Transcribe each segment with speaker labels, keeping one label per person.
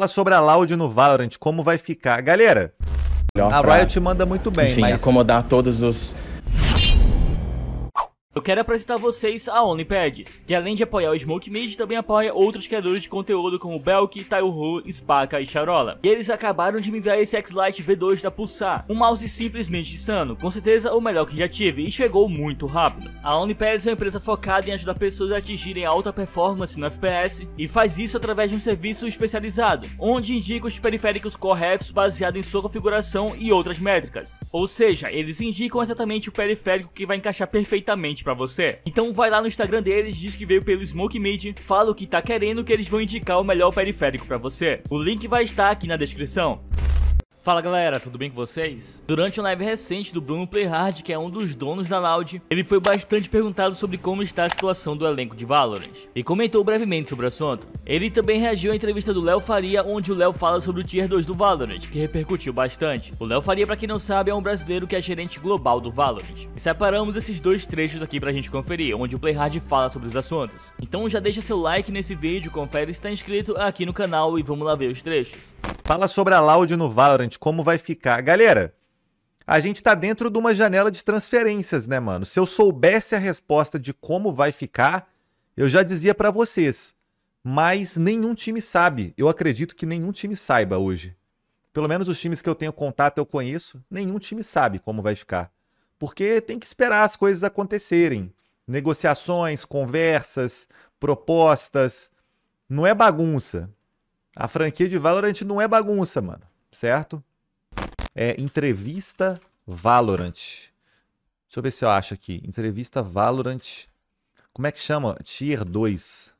Speaker 1: Fala sobre a Loud no Valorant, como vai ficar. Galera, a Riot manda muito bem, enfim, mas... acomodar todos os
Speaker 2: eu quero apresentar a vocês a OnlyPads, que além de apoiar o Smoke Mid, também apoia outros criadores de conteúdo como Belk, Taihu, Spaca e Charola. E eles acabaram de me enviar esse X-Lite V2 da Pulsar, um mouse simplesmente insano, com certeza o melhor que já tive, e chegou muito rápido. A OnlyPads é uma empresa focada em ajudar pessoas a atingirem alta performance no FPS, e faz isso através de um serviço especializado, onde indica os periféricos corretos baseado em sua configuração e outras métricas. Ou seja, eles indicam exatamente o periférico que vai encaixar perfeitamente para você? Então vai lá no Instagram deles, diz que veio pelo Smoke Mid, fala o que tá querendo que eles vão indicar o melhor periférico pra você. O link vai estar aqui na descrição. Fala galera, tudo bem com vocês? Durante um live recente do Bruno Playhard, que é um dos donos da Loud, ele foi bastante perguntado sobre como está a situação do elenco de Valorant, e comentou brevemente sobre o assunto. Ele também reagiu à entrevista do Léo Faria, onde o Léo fala sobre o Tier 2 do Valorant, que repercutiu bastante. O Léo Faria, pra quem não sabe, é um brasileiro que é gerente global do Valorant. E separamos esses dois trechos aqui pra gente conferir, onde o Playhard fala sobre os assuntos. Então já deixa seu like nesse vídeo, confere se está inscrito aqui no canal e vamos lá ver os trechos.
Speaker 1: Fala sobre a Loud no Valorant, como vai ficar. Galera, a gente tá dentro de uma janela de transferências, né, mano? Se eu soubesse a resposta de como vai ficar, eu já dizia para vocês. Mas nenhum time sabe. Eu acredito que nenhum time saiba hoje. Pelo menos os times que eu tenho contato, eu conheço, nenhum time sabe como vai ficar. Porque tem que esperar as coisas acontecerem. Negociações, conversas, propostas. Não é bagunça. A franquia de Valorant não é bagunça, mano. Certo? É entrevista Valorant. Deixa eu ver se eu acho aqui. Entrevista Valorant. Como é que chama? Tier 2.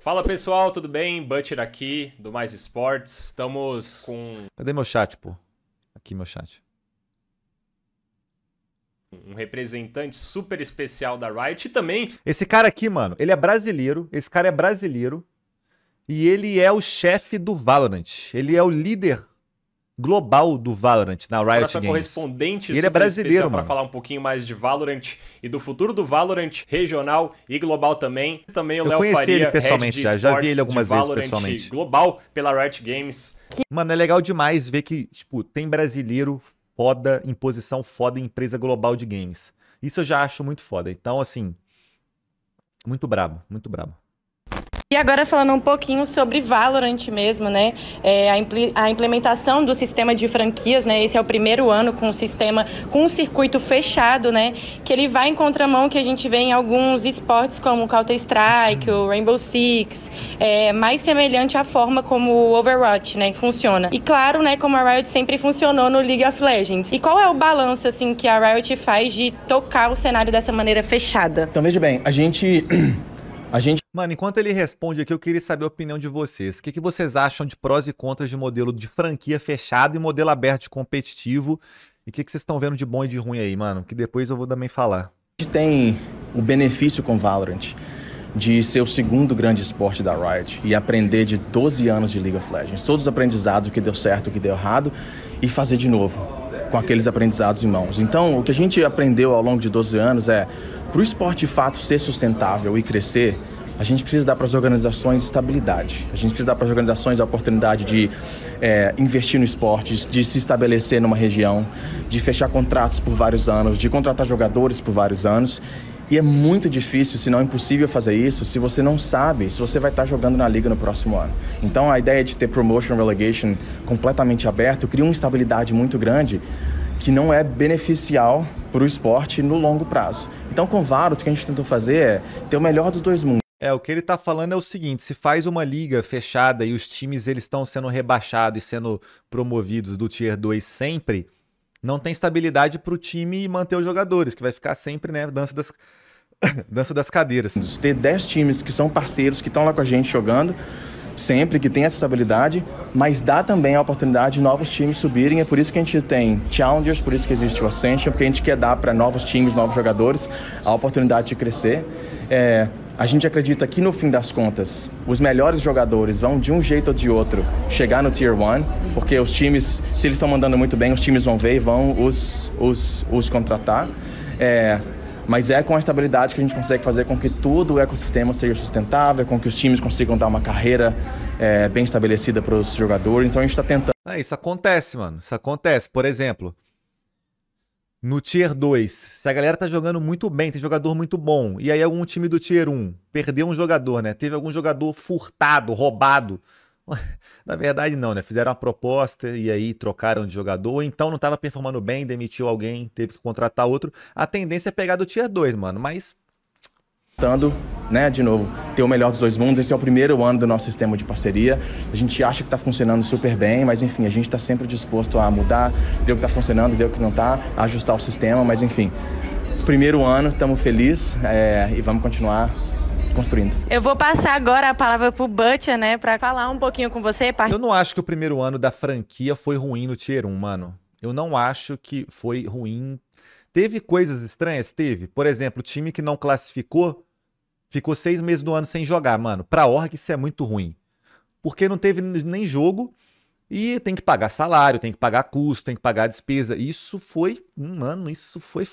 Speaker 3: Fala pessoal, tudo bem? Butcher aqui, do Mais Esportes. Estamos com.
Speaker 1: Cadê meu chat, pô? Aqui meu chat.
Speaker 3: Um representante super especial da Riot e também.
Speaker 1: Esse cara aqui, mano, ele é brasileiro. Esse cara é brasileiro. E ele é o chefe do Valorant. Ele é o líder global do Valorant na Riot Nossa Games. correspondente ele é brasileiro, para
Speaker 3: falar um pouquinho mais de Valorant e do futuro do Valorant regional e global também. Também o Léo Faria, ele pessoalmente já, já vi ele algumas vezes pessoalmente. Global pela Riot Games.
Speaker 1: Mano, é legal demais ver que, tipo, tem brasileiro foda em posição foda em empresa global de games. Isso eu já acho muito foda. Então, assim, muito brabo, muito brabo. E agora falando um pouquinho sobre Valorant mesmo, né? É, a, impl a, implementação do sistema de franquias, né? Esse é o primeiro ano com o sistema, com um circuito fechado, né? Que ele vai em contramão que a gente vê em alguns esportes como Counter-Strike, o Rainbow Six, é, mais semelhante à forma como o Overwatch, né? funciona. E claro, né? Como a Riot sempre funcionou no League of Legends. E qual é o balanço, assim, que a Riot faz de tocar o cenário dessa maneira fechada? Então, veja bem, a gente a gente... Mano, enquanto ele responde aqui, eu queria saber a opinião de vocês. O que, que vocês acham de prós e contras de modelo de franquia fechado e modelo aberto competitivo? E o que, que vocês estão vendo de bom e de ruim aí, mano? Que depois eu vou também falar.
Speaker 4: A gente tem o benefício com Valorant de ser o segundo grande esporte da Riot e aprender de 12 anos de League of Legends, todos os aprendizados, o que deu certo, o que deu errado, e fazer de novo com aqueles aprendizados em mãos. Então, o que a gente aprendeu ao longo de 12 anos é, para o esporte de fato ser sustentável e crescer, a gente precisa dar para as organizações estabilidade. A gente precisa dar para as organizações a oportunidade de é, investir no esporte, de se estabelecer numa região, de fechar contratos por vários anos, de contratar jogadores por vários anos e é muito difícil, se não é impossível, fazer isso se você não sabe se você vai estar jogando na liga no próximo ano. Então a ideia de ter promotion relegation completamente aberto cria uma instabilidade muito grande que não é beneficial para o esporte no longo prazo. Então com o VAR, o que a gente tentou fazer é ter o melhor dos
Speaker 1: dois mundos. É, o que ele está falando é o seguinte, se faz uma liga fechada e os times eles estão sendo rebaixados e sendo promovidos do Tier 2 sempre, não tem estabilidade para o time manter os jogadores, que vai ficar sempre, né, dança das, dança das cadeiras. Ter
Speaker 4: 10 times que são parceiros, que estão lá com a gente jogando, sempre, que tem essa estabilidade, mas dá também a oportunidade de novos times subirem. É por isso que a gente tem Challengers, por isso que existe o Ascension, porque a gente quer dar para novos times, novos jogadores, a oportunidade de crescer. É, a gente acredita que no fim das contas, os melhores jogadores vão de um jeito ou de outro chegar no Tier 1, porque os times, se eles estão mandando muito bem, os times vão ver e vão os, os, os contratar. É, mas é com a estabilidade que a gente consegue fazer com que todo o ecossistema seja sustentável, com que os times consigam dar uma carreira é, bem estabelecida para os jogadores.
Speaker 1: Então a gente está tentando. É, isso acontece, mano. Isso acontece. Por exemplo, no Tier 2, se a galera tá jogando muito bem, tem jogador muito bom, e aí algum time do Tier 1 perdeu um jogador, né? Teve algum jogador furtado, roubado. Na verdade, não, né? Fizeram uma proposta e aí trocaram de jogador, então não estava performando bem, demitiu alguém, teve que contratar outro. A tendência é pegar do Tier 2, mano, mas Tentando, né,
Speaker 4: de novo, ter o melhor dos dois mundos. Esse é o primeiro ano do nosso sistema de parceria. A gente acha que está funcionando super bem, mas enfim, a gente está sempre disposto a mudar, ver o que está funcionando, ver o que não está, ajustar o sistema, mas enfim. Primeiro ano, estamos felizes eh, é, e vamos continuar
Speaker 1: construindo. Eu vou passar agora a palavra pro Butcher, né, para falar um pouquinho com você. pai. Eu não acho que o primeiro ano da franquia foi ruim no Tier 1, mano. Eu não acho que foi ruim. Teve coisas estranhas? Teve. Por exemplo, o time que não classificou Ficou seis meses do ano sem jogar, mano. Pra org isso é muito ruim. Porque não teve nem jogo e tem que pagar salário, tem que pagar custo, tem que pagar despesa. Isso foi, mano, isso foi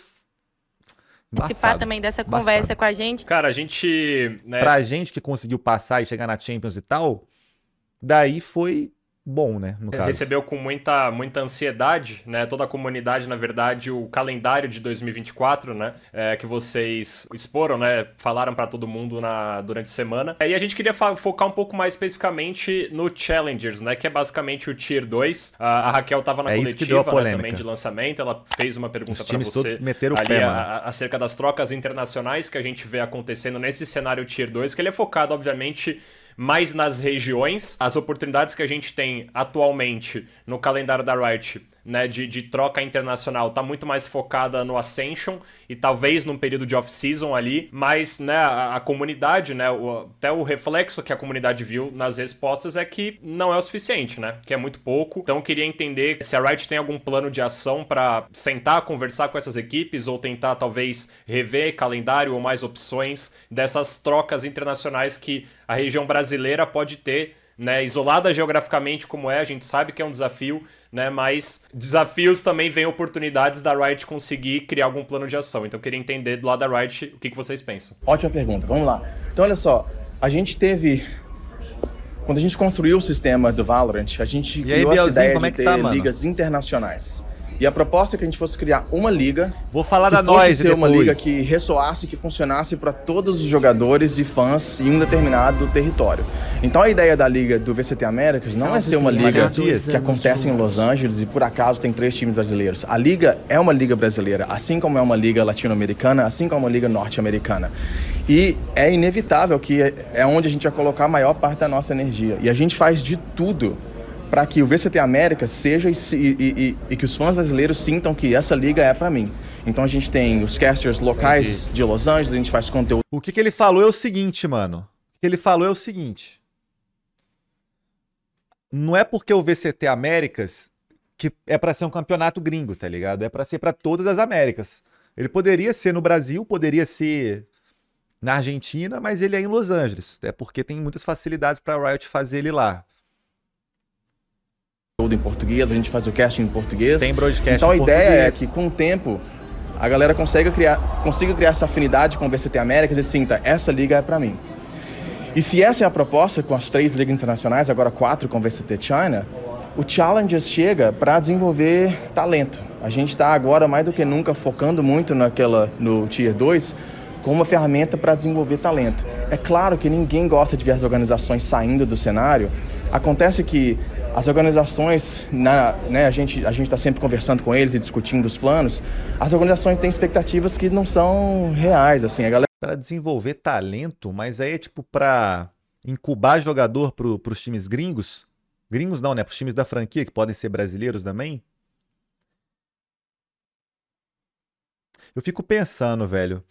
Speaker 3: participar também dessa conversa com a gente. Cara, a gente. Né... Pra
Speaker 1: gente que conseguiu passar e chegar na Champions e tal, daí foi bom, né? No caso.
Speaker 3: Recebeu com muita, muita ansiedade, né? Toda a comunidade, na verdade, o calendário de 2024, né? É, que vocês exporam, né? Falaram para todo mundo na, durante a semana. É, e a gente queria focar um pouco mais especificamente no Challengers, né? Que é basicamente o Tier 2. A, a Raquel tava na é coletiva né, também de lançamento. Ela fez uma pergunta para você meteram ali o pé, a, a, acerca das trocas internacionais que a gente vê acontecendo nesse cenário Tier 2, que ele é focado, obviamente, mas nas regiões. As oportunidades que a gente tem atualmente no calendário da Riot né, de, de troca internacional está muito mais focada no Ascension e talvez num período de off-season ali, mas né, a, a comunidade, né, o, até o reflexo que a comunidade viu nas respostas é que não é o suficiente, né, que é muito pouco. Então eu queria entender se a Riot tem algum plano de ação para sentar, conversar com essas equipes ou tentar talvez rever calendário ou mais opções dessas trocas internacionais que a região brasileira pode ter né? Isolada geograficamente como é, a gente sabe que é um desafio, né? Mas desafios também vêm oportunidades da Riot conseguir criar algum plano de ação. Então eu queria entender do lado da Riot o que, que vocês pensam.
Speaker 4: Ótima pergunta, vamos lá. Então olha só, a gente teve quando a gente construiu o sistema do Valorant, a gente e criou aí, essa ideia como é de ter tá, ligas internacionais. E a proposta é que a gente fosse criar uma liga. Vou
Speaker 1: falar que da fosse Noise ser depois. uma liga
Speaker 4: que ressoasse, que funcionasse para todos os jogadores e fãs em um determinado território. Então a ideia da liga do VCT Américas não é, é ser uma liga que acontece em Los Angeles e por acaso tem três times brasileiros. A liga é uma liga brasileira, assim como é uma liga latino-americana, assim como é uma liga norte-americana. E é inevitável que é onde a gente vai colocar a maior parte da nossa energia. E a gente faz de tudo para que o VCT América seja e, e, e, que os fãs brasileiros sintam que essa liga é para mim. Então a gente tem os casters locais Entendi. de Los Angeles, a gente faz conteúdo. O que, que ele falou é o seguinte,
Speaker 1: mano. O que ele falou é o seguinte. Não é porque o VCT Américas que é para ser um campeonato gringo, tá ligado? É para ser para todas as Américas. Ele poderia ser no Brasil, poderia ser na Argentina, mas ele é em Los Angeles. É porque tem muitas facilidades para Riot fazer ele lá
Speaker 4: todo em português, a gente faz o casting em português. Tem broadcast Então a ideia é português. é que com o tempo a galera consiga criar, consiga criar essa afinidade com o VCT América e dizer, sinta, essa liga é para mim. E se essa é a proposta com as três ligas internacionais, agora quatro com o VCT China, o Challengers chega para desenvolver talento. A gente está agora mais do que nunca focando muito naquela no Tier 2 como uma ferramenta para desenvolver talento. É claro que ninguém gosta de ver as organizações saindo do cenário, Acontece que as organizações, na, né, a gente a está sempre conversando com eles e discutindo os planos, as
Speaker 1: organizações têm expectativas que não são reais, assim, a galera... Para desenvolver talento, mas aí é tipo para incubar jogador para os times gringos? Gringos não, né? Para os times da franquia, que podem ser brasileiros também? Eu fico pensando, velho.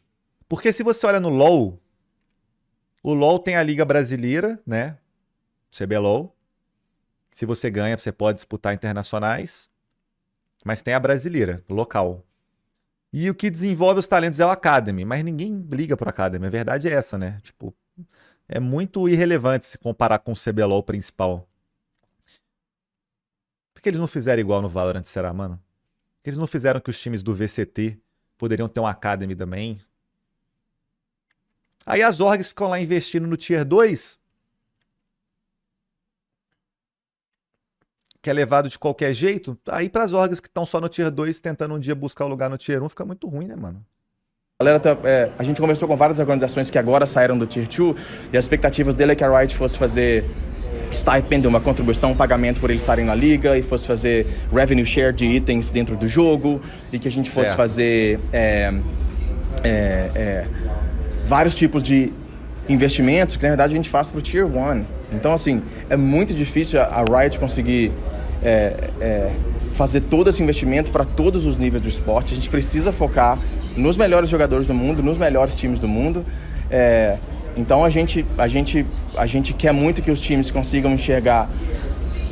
Speaker 1: Porque se você olha no LoL, o LoL tem a Liga Brasileira, né? CBLOL. Se você ganha, você pode disputar internacionais. Mas tem a brasileira, local. E o que desenvolve os talentos é o Academy, mas ninguém liga para Academy. A verdade é essa, né? Tipo, é muito irrelevante se comparar com o CBLOL principal. Por que eles não fizeram igual no Valorant, será, mano? Por que eles não fizeram que os times do VCT poderiam ter um Academy também? Aí as orgs ficam lá investindo no Tier 2 que é levado de qualquer jeito, aí para as orgs que estão só no Tier 2 tentando um dia buscar o lugar no Tier 1, fica muito ruim, né, mano?
Speaker 4: Galera, tá, é, a gente conversou com várias organizações que agora saíram do Tier 2 e as expectativas dele é que a Riot fosse fazer stipend, uma contribuição, um pagamento por eles estarem na liga e fosse fazer revenue share de itens dentro do jogo e que a gente fosse certo. fazer é, é, é vários tipos de investimentos que na verdade a gente faz para o Tier 1. Então, assim, é muito difícil a Riot conseguir é, é, fazer todo esse investimento para todos os níveis do esporte. A gente precisa focar nos melhores jogadores do mundo, nos melhores times do mundo. É, então a gente, a, gente, a gente quer muito que os times consigam enxergar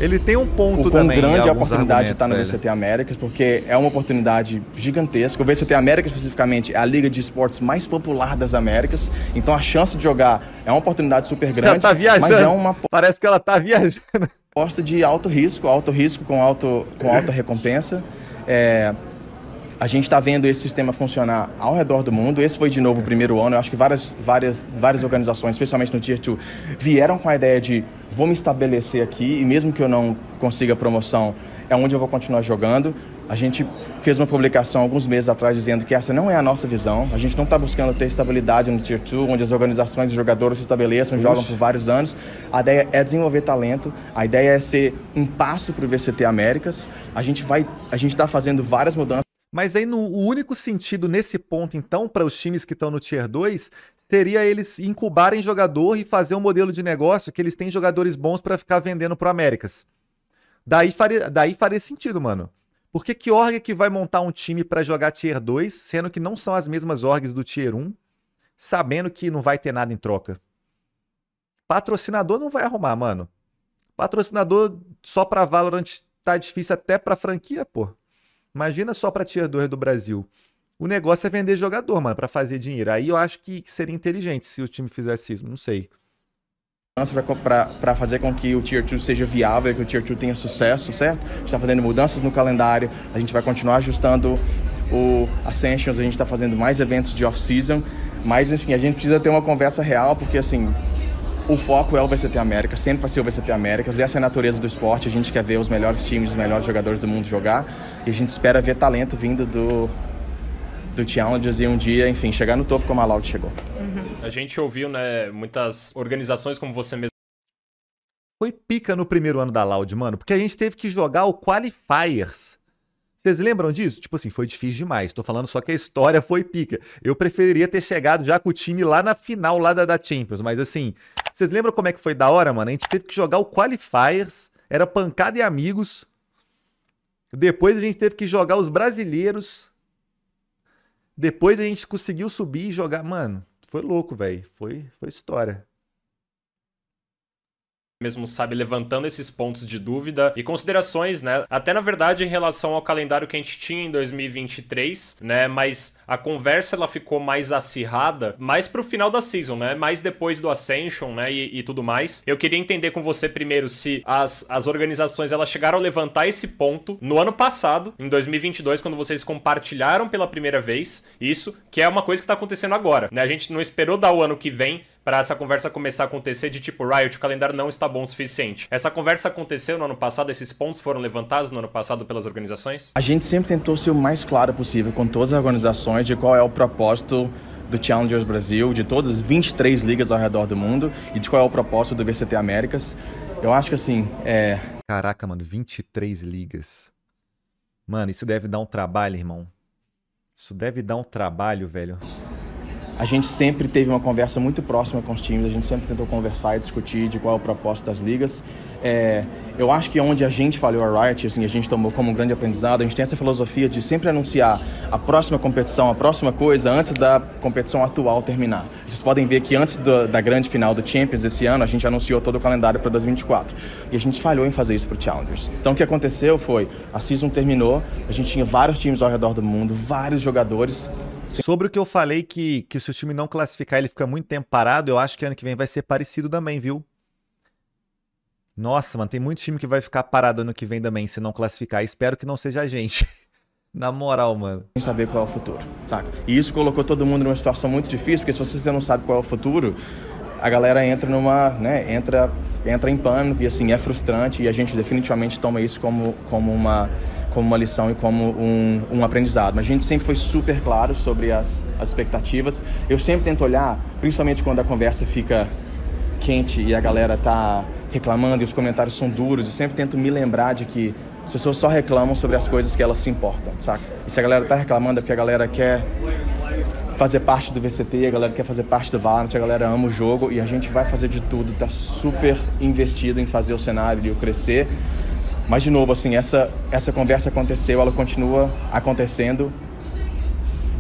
Speaker 4: ele tem um ponto
Speaker 2: o quão também. grande a oportunidade de tá estar no VCT
Speaker 4: Américas, porque é uma oportunidade gigantesca. O VCT Américas, especificamente, é a liga de esportes mais popular das Américas. Então a chance de jogar é uma oportunidade super grande. Ela tá viajando. Mas é uma... Parece que ela tá viajando. Aposta de alto risco, alto risco com, alto, com alta recompensa. É, a gente está vendo esse sistema funcionar ao redor do mundo. Esse foi, de novo, o primeiro ano. Eu acho que várias, várias, várias organizações, especialmente no Tier 2, vieram com a ideia de vou me estabelecer aqui e mesmo que eu não consiga promoção, é onde eu vou continuar jogando. A gente fez uma publicação alguns meses atrás dizendo que essa não é a nossa visão. A gente não está buscando ter estabilidade no Tier 2, onde as organizações e jogadores se estabeleçam, e jogam por vários anos. A ideia é desenvolver talento. A ideia é ser um passo
Speaker 1: para o VCT Américas. A gente vai, a gente está fazendo várias mudanças. Mas aí no, o único sentido nesse ponto, então, para os times que estão no Tier 2, seria eles incubarem jogador e fazer um modelo de negócio que eles têm jogadores bons para ficar vendendo o Américas. Daí faria, daí faria sentido, mano. Porque que, que org que vai montar um time para jogar Tier 2, sendo que não são as mesmas orgs do Tier 1, sabendo que não vai ter nada em troca? Patrocinador não vai arrumar, mano. Patrocinador só para Valorant tá difícil até para franquia, pô. Imagina só para tier 2 do Brasil. O negócio é vender jogador, mano, para fazer dinheiro. Aí eu acho que, seria inteligente se o time fizesse isso, não sei para fazer com que o Tier 2 seja viável, que o Tier 2 tenha
Speaker 4: sucesso, certo? A gente está fazendo mudanças no calendário, a gente vai continuar ajustando o Ascensions, a gente está fazendo mais eventos de off-season, mas enfim, a gente precisa ter uma conversa real, porque assim, o foco é o VCT Américas, sempre vai ser o VCT Américas. Essa é a natureza do esporte. A gente quer ver os melhores times, os melhores jogadores do mundo jogar. E a gente espera ver talento vindo do,
Speaker 3: do
Speaker 1: Challengers e um dia, enfim, chegar no topo como a Loud chegou.
Speaker 3: Uhum. A gente ouviu, né, muitas organizações como você mesmo.
Speaker 1: Foi pica no primeiro ano da Loud, mano, porque a gente teve que jogar o Qualifiers vocês lembram disso? Tipo assim, foi difícil demais. Tô falando só que a história foi pica. Eu preferiria ter chegado já com o time lá na final lá da, da Champions, mas assim, vocês lembram como é que foi da hora, mano? A gente teve que jogar o qualifiers, era pancada e amigos. Depois a gente teve que jogar os brasileiros. Depois a gente conseguiu subir e jogar, mano. Foi louco, velho. Foi foi história
Speaker 3: mesmo sabe, levantando esses pontos de dúvida e considerações, né? Até na verdade em relação ao calendário que a gente tinha em 2023, né? Mas a conversa ela ficou mais acirrada, mais pro final da season, né? Mais depois do Ascension, né? E, e tudo mais. Eu queria entender com você primeiro se as, as organizações elas chegaram a levantar esse ponto no ano passado, em 2022, quando vocês compartilharam pela primeira vez isso, que é uma coisa que tá acontecendo agora, né? A gente não esperou dar o ano que vem para essa conversa começar a acontecer de tipo, Riot, o calendário não está bom o suficiente. Essa conversa aconteceu no ano passado, esses pontos foram levantados no ano passado pelas organizações?
Speaker 4: A gente sempre tentou ser o mais claro possível com todas as organizações de qual é o propósito do Challengers Brasil, de todas as 23 ligas ao redor do
Speaker 1: mundo e de qual é o propósito do VCT Américas. Eu acho que assim, é... Caraca, mano, 23 ligas. Mano, isso deve dar um trabalho, irmão. Isso deve dar um trabalho, velho.
Speaker 4: A gente sempre teve uma conversa muito próxima com os times, a gente sempre tentou conversar e discutir de qual é o propósito das ligas. É, eu acho que onde a gente falhou a Riot, assim, a gente tomou como um grande aprendizado, a gente tem essa filosofia de sempre anunciar a próxima competição, a próxima coisa, antes da competição atual terminar. Vocês podem ver que antes do, da grande final do Champions esse ano, a gente anunciou todo o calendário para 2024. E a gente falhou em fazer isso para o Challengers. Então o que aconteceu foi, a season terminou, a gente tinha vários times ao redor do mundo, vários
Speaker 1: jogadores, Sobre o que eu falei que, que se o time não classificar ele fica muito tempo parado, eu acho que ano que vem vai ser parecido também, viu? Nossa, mano, tem muito time que vai ficar parado ano que vem também se não classificar. Espero que não seja a gente. Na moral, mano. Sem saber qual é o futuro,
Speaker 4: saca? E isso colocou todo mundo numa situação muito difícil, porque se você não sabe qual é o futuro, a galera entra numa, né, entra, entra em pânico e assim, é frustrante e a gente definitivamente toma isso como, como uma como uma lição e como um, um aprendizado. Mas a gente sempre foi super claro sobre as, as expectativas. Eu sempre tento olhar, principalmente quando a conversa fica quente e a galera tá reclamando e os comentários são duros, eu sempre tento me lembrar de que as pessoas só reclamam sobre as coisas que elas se importam, saca? E se a galera tá reclamando é porque a galera quer fazer parte do VCT, a galera quer fazer parte do Valorant, a galera ama o jogo e a gente vai fazer de tudo, tá super investido em fazer o cenário crescer mas, de novo, assim, essa, essa conversa aconteceu, ela continua acontecendo.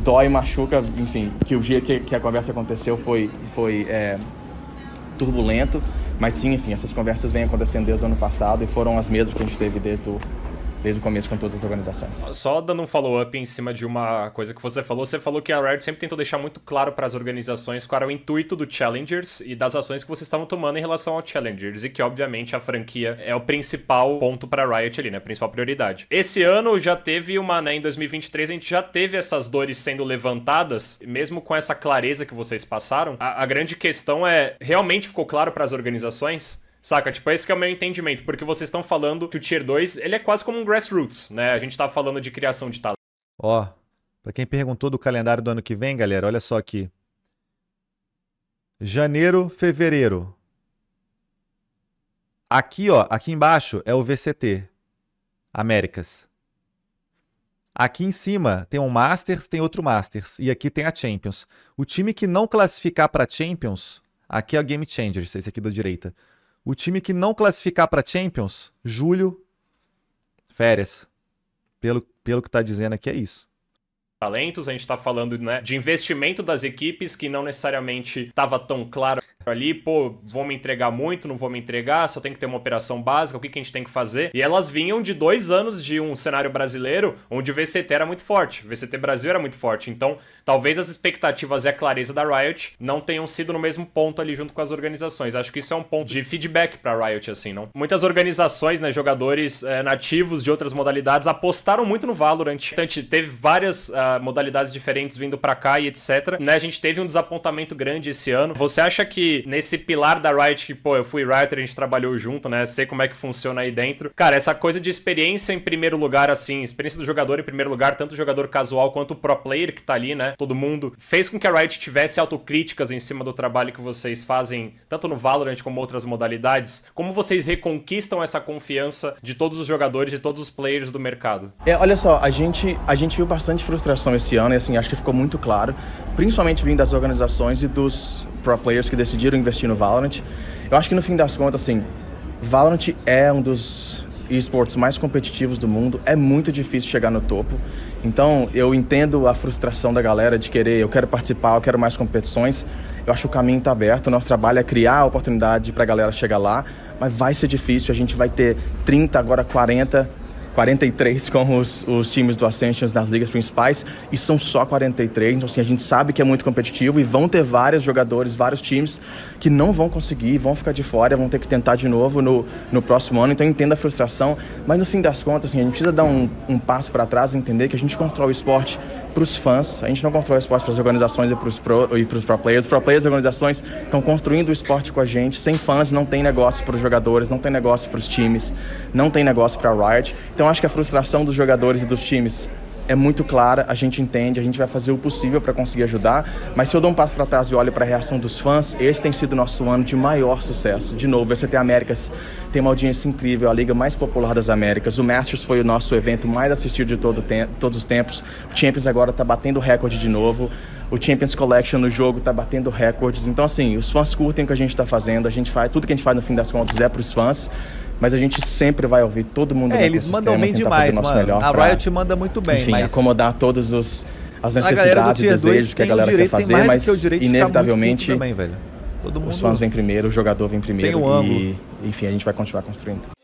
Speaker 4: Dói, machuca, enfim, que o dia que, que a conversa aconteceu foi, foi é, turbulento. Mas sim, enfim, essas conversas vêm acontecendo desde o ano passado e foram as mesmas que a gente teve desde o desde o começo com todas as organizações.
Speaker 3: Só dando um follow-up em cima de uma coisa que você falou, você falou que a Riot sempre tentou deixar muito claro para as organizações qual era o intuito do Challengers e das ações que vocês estavam tomando em relação ao Challengers e que obviamente a franquia é o principal ponto para a Riot ali, né, a principal prioridade. Esse ano já teve uma, né, em 2023 a gente já teve essas dores sendo levantadas, mesmo com essa clareza que vocês passaram. A, a grande questão é, realmente ficou claro para as organizações? Saca? Tipo, esse é o meu entendimento, porque vocês estão falando que o Tier 2, ele é quase como um grassroots, né? A gente tá falando de criação de talento.
Speaker 1: Ó, para quem perguntou do calendário do ano que vem, galera, olha só aqui. Janeiro, fevereiro. Aqui, ó, aqui embaixo é o VCT, Américas. Aqui em cima tem um Masters, tem outro Masters e aqui tem a Champions. O time que não classificar para Champions, aqui é o Game Changers, esse aqui da direita. O time que não classificar para Champions, julho, férias. Pelo, pelo que está dizendo aqui, é isso
Speaker 3: talentos, a gente está falando né, de investimento das equipes que não necessariamente estava tão claro ali, pô, vou me entregar muito, não vou me entregar, só tem que ter uma operação básica, o que, que a gente tem que fazer? E elas vinham de dois anos de um cenário brasileiro onde o VCT era muito forte, o VCT Brasil era muito forte, então talvez as expectativas e a clareza da Riot não tenham sido no mesmo ponto ali junto com as organizações. Acho que isso é um ponto de feedback pra Riot, assim, não? Muitas organizações, né, jogadores é, nativos de outras modalidades apostaram muito no Valorant. Teve várias... Uh, modalidades diferentes vindo para cá e etc. Né, a gente teve um desapontamento grande esse ano. Você acha que nesse pilar da Riot, que, pô, eu fui writer a gente trabalhou junto, né? Sei como é que funciona aí dentro. Cara, essa coisa de experiência em primeiro lugar, assim, experiência do jogador em primeiro lugar, tanto o jogador casual quanto o pro player que tá ali, né? Todo mundo, fez com que a Riot tivesse autocríticas em cima do trabalho que vocês fazem, tanto no Valorant como outras modalidades. Como vocês reconquistam essa confiança de todos os jogadores, e todos os players do mercado?
Speaker 4: É, olha só, a gente, a gente viu bastante frustração premiação esse ano e assim, acho que ficou muito claro, principalmente vindo das organizações e dos pro players que decidiram investir no Valorant. Eu acho que no fim das contas, assim, Valorant é um dos esportes mais competitivos do mundo, é muito difícil chegar no topo. Então, eu entendo a frustração da galera de querer, eu quero participar, eu quero mais competições. Eu acho que o caminho está aberto, o nosso trabalho é criar a oportunidade para a galera chegar lá, mas vai ser difícil, a gente vai ter 30, agora 40 43 com os, os times do Ascensions nas ligas principais e são só 43. Então, assim, a gente sabe que é muito competitivo e vão ter vários jogadores, vários times que não vão conseguir, vão ficar de fora, vão ter que tentar de novo no, no próximo ano. Então, entenda a frustração, mas no fim das contas, assim, a gente precisa dar um, um passo para trás e entender que a gente constrói o esporte para os fãs. A gente não controla o esporte para as organizações e para os pro, e pro players. Os pro players e organizações estão construindo o esporte com a gente. Sem fãs não tem negócio para os jogadores, não tem negócio para os times, não tem negócio para a Riot. Então acho que a frustração dos jogadores e dos times é muito clara, a gente entende, a gente vai fazer o possível para conseguir ajudar. Mas se eu dou um passo para trás e olho para a reação dos fãs, esse tem sido nosso ano de maior sucesso. De novo, VCT é Américas tem uma audiência incrível, a liga mais popular das Américas. O Masters foi o nosso evento mais assistido de todo, todos os tempos. O Champions agora está batendo recorde de novo o Champions Collection no jogo está batendo recordes. Então, assim, os fãs curtem o que a gente está fazendo, a gente faz tudo que a gente faz no fim das contas é para os fãs. Mas a gente sempre vai ouvir todo mundo é, eles mandam bem demais, mano. A pra, Riot manda muito bem, enfim, mas... acomodar todos os as necessidades, desejos que a galera direito, quer fazer, mas que inevitavelmente também, os fãs vêm primeiro, o jogador vem primeiro um e ângulo. enfim, a gente vai continuar construindo.